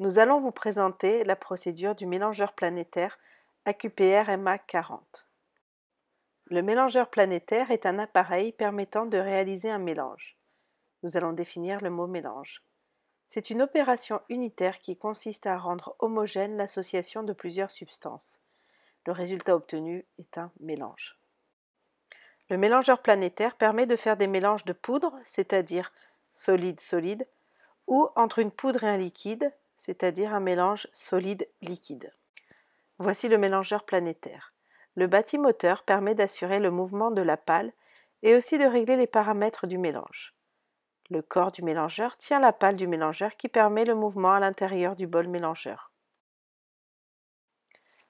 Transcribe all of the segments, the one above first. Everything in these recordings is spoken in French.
nous allons vous présenter la procédure du mélangeur planétaire AQPR MA40. Le mélangeur planétaire est un appareil permettant de réaliser un mélange. Nous allons définir le mot mélange. C'est une opération unitaire qui consiste à rendre homogène l'association de plusieurs substances. Le résultat obtenu est un mélange. Le mélangeur planétaire permet de faire des mélanges de poudre, c'est-à-dire solide-solide, ou entre une poudre et un liquide, c'est-à-dire un mélange solide-liquide. Voici le mélangeur planétaire. Le bâti-moteur permet d'assurer le mouvement de la pale et aussi de régler les paramètres du mélange. Le corps du mélangeur tient la pale du mélangeur qui permet le mouvement à l'intérieur du bol mélangeur.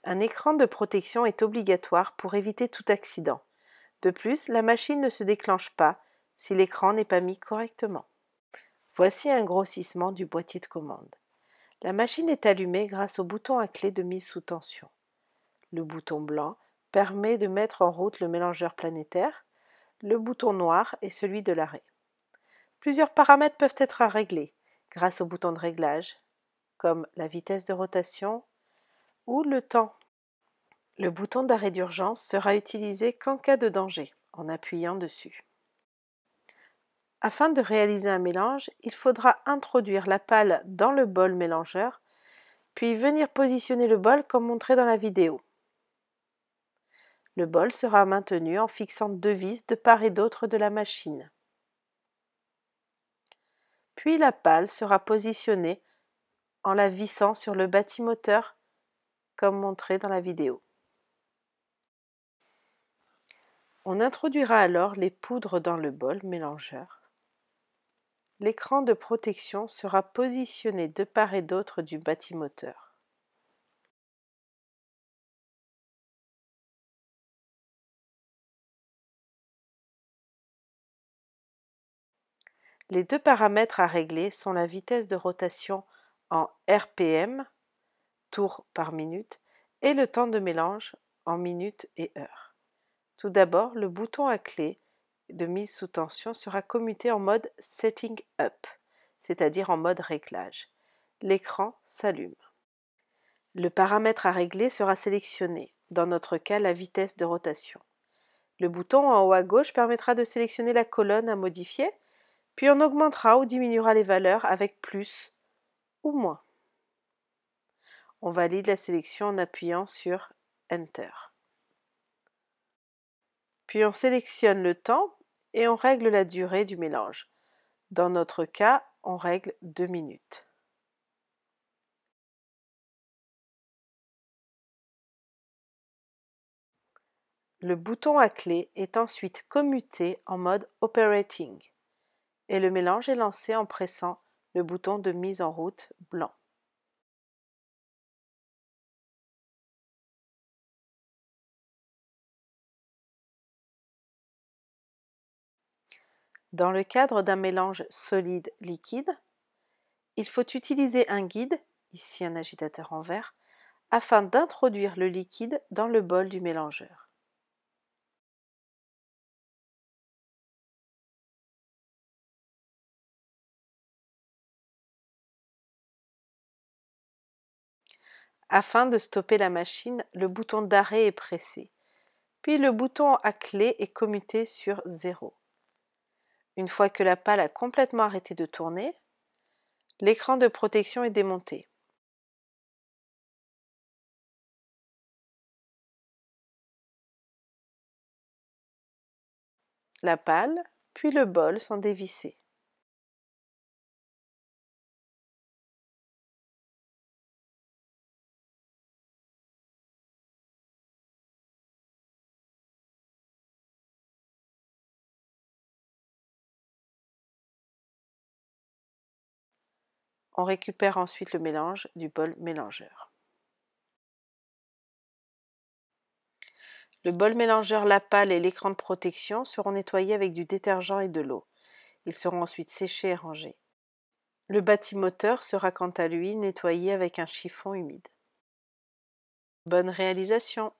Un écran de protection est obligatoire pour éviter tout accident. De plus, la machine ne se déclenche pas si l'écran n'est pas mis correctement. Voici un grossissement du boîtier de commande. La machine est allumée grâce au bouton à clé de mise sous tension. Le bouton blanc permet de mettre en route le mélangeur planétaire, le bouton noir et celui de l'arrêt. Plusieurs paramètres peuvent être à régler grâce au bouton de réglage, comme la vitesse de rotation ou le temps. Le bouton d'arrêt d'urgence sera utilisé qu'en cas de danger, en appuyant dessus. Afin de réaliser un mélange, il faudra introduire la pâle dans le bol mélangeur, puis venir positionner le bol comme montré dans la vidéo. Le bol sera maintenu en fixant deux vis de part et d'autre de la machine. Puis la pale sera positionnée en la vissant sur le moteur comme montré dans la vidéo. On introduira alors les poudres dans le bol mélangeur. L'écran de protection sera positionné de part et d'autre du moteur. Les deux paramètres à régler sont la vitesse de rotation en RPM, tours par minute, et le temps de mélange en minutes et heures. Tout d'abord, le bouton à clé de mise sous tension sera commuté en mode Setting Up, c'est-à-dire en mode réglage. L'écran s'allume. Le paramètre à régler sera sélectionné, dans notre cas la vitesse de rotation. Le bouton en haut à gauche permettra de sélectionner la colonne à modifier, puis on augmentera ou diminuera les valeurs avec plus ou moins. On valide la sélection en appuyant sur Enter. Puis on sélectionne le temps et on règle la durée du mélange. Dans notre cas, on règle 2 minutes. Le bouton à clé est ensuite commuté en mode Operating et le mélange est lancé en pressant le bouton de mise en route blanc. Dans le cadre d'un mélange solide-liquide, il faut utiliser un guide, ici un agitateur en verre, afin d'introduire le liquide dans le bol du mélangeur. Afin de stopper la machine, le bouton d'arrêt est pressé, puis le bouton à clé est commuté sur 0. Une fois que la palle a complètement arrêté de tourner, l'écran de protection est démonté. La palle, puis le bol sont dévissés. On récupère ensuite le mélange du bol mélangeur. Le bol mélangeur, la pâle et l'écran de protection seront nettoyés avec du détergent et de l'eau. Ils seront ensuite séchés et rangés. Le moteur sera quant à lui nettoyé avec un chiffon humide. Bonne réalisation